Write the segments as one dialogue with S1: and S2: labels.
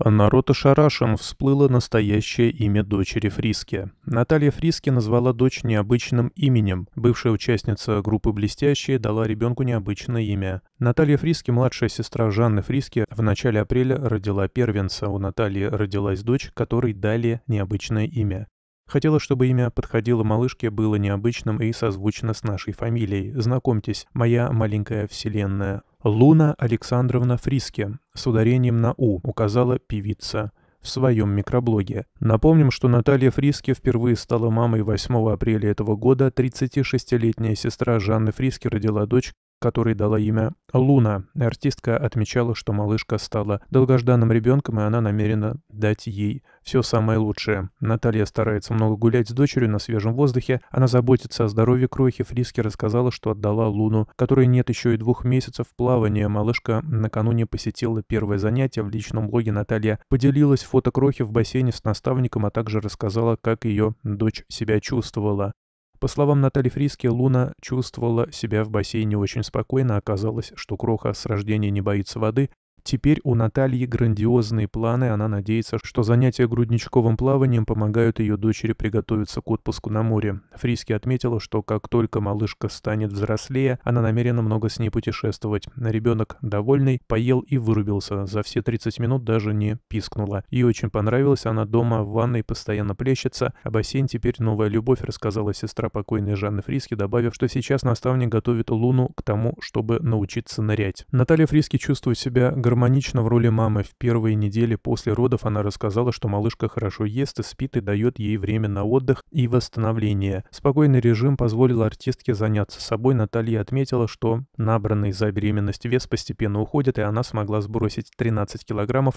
S1: А народ ошарашен всплыло настоящее имя дочери Фриски. Наталья Фриски назвала дочь необычным именем. Бывшая участница группы «Блестящие» дала ребенку необычное имя. Наталья Фриски, младшая сестра Жанны Фриски, в начале апреля родила первенца. У Натальи родилась дочь, которой дали необычное имя. Хотела, чтобы имя подходило малышке, было необычным и созвучно с нашей фамилией. Знакомьтесь, моя маленькая вселенная. Луна Александровна Фриске с ударением на «у» указала певица в своем микроблоге. Напомним, что Наталья Фриске впервые стала мамой 8 апреля этого года. 36-летняя сестра Жанны Фриске родила дочь, которой дала имя Луна. Артистка отмечала, что малышка стала долгожданным ребенком, и она намерена дать ей все самое лучшее. Наталья старается много гулять с дочерью на свежем воздухе. Она заботится о здоровье крохи. Фриски рассказала, что отдала Луну, которой нет еще и двух месяцев плавания. Малышка накануне посетила первое занятие. В личном блоге Наталья поделилась фото крохи в бассейне с наставником, а также рассказала, как ее дочь себя чувствовала. По словам Натальи Фриски, Луна чувствовала себя в бассейне очень спокойно. Оказалось, что Кроха с рождения не боится воды, Теперь у Натальи грандиозные планы, она надеется, что занятия грудничковым плаванием помогают ее дочери приготовиться к отпуску на море. Фриски отметила, что как только малышка станет взрослее, она намерена много с ней путешествовать. Ребенок, довольный, поел и вырубился, за все 30 минут даже не пискнула. Ей очень понравилось, она дома в ванной постоянно плещется, а бассейн теперь новая любовь, рассказала сестра покойной Жанны Фриски, добавив, что сейчас наставник готовит Луну к тому, чтобы научиться нырять. Наталья Фриски чувствует себя Гармонично в роли мамы в первые недели после родов она рассказала, что малышка хорошо ест и спит и дает ей время на отдых и восстановление. Спокойный режим позволил артистке заняться собой. Наталья отметила, что набранный за беременность вес постепенно уходит, и она смогла сбросить 13 килограммов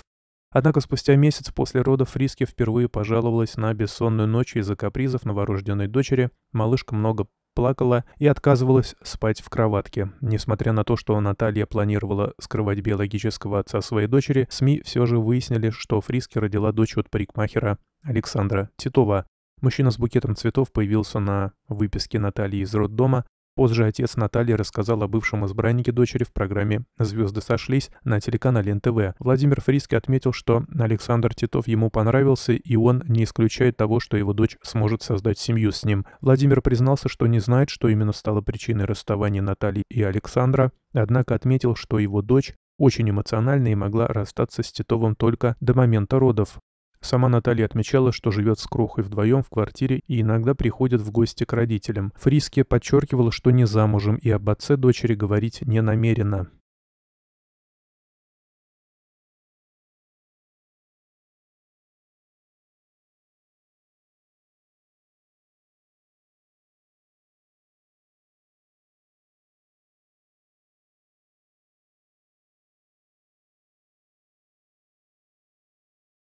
S1: Однако спустя месяц после родов Фриски впервые пожаловалась на бессонную ночь из-за капризов новорожденной дочери. Малышка много плакала и отказывалась спать в кроватке. Несмотря на то, что Наталья планировала скрывать биологического отца своей дочери, СМИ все же выяснили, что Фриски родила дочь от парикмахера Александра Титова. Мужчина с букетом цветов появился на выписке Натальи из роддома, Позже отец Натальи рассказал о бывшем избраннике дочери в программе «Звезды сошлись» на телеканале НТВ. Владимир Фриски отметил, что Александр Титов ему понравился, и он не исключает того, что его дочь сможет создать семью с ним. Владимир признался, что не знает, что именно стало причиной расставания Натальи и Александра, однако отметил, что его дочь очень эмоциональна и могла расстаться с Титовым только до момента родов. Сама Наталья отмечала, что живет с Крохой вдвоем в квартире и иногда приходит в гости к родителям. Фриске подчеркивала, что не замужем и об отце дочери говорить не намерена.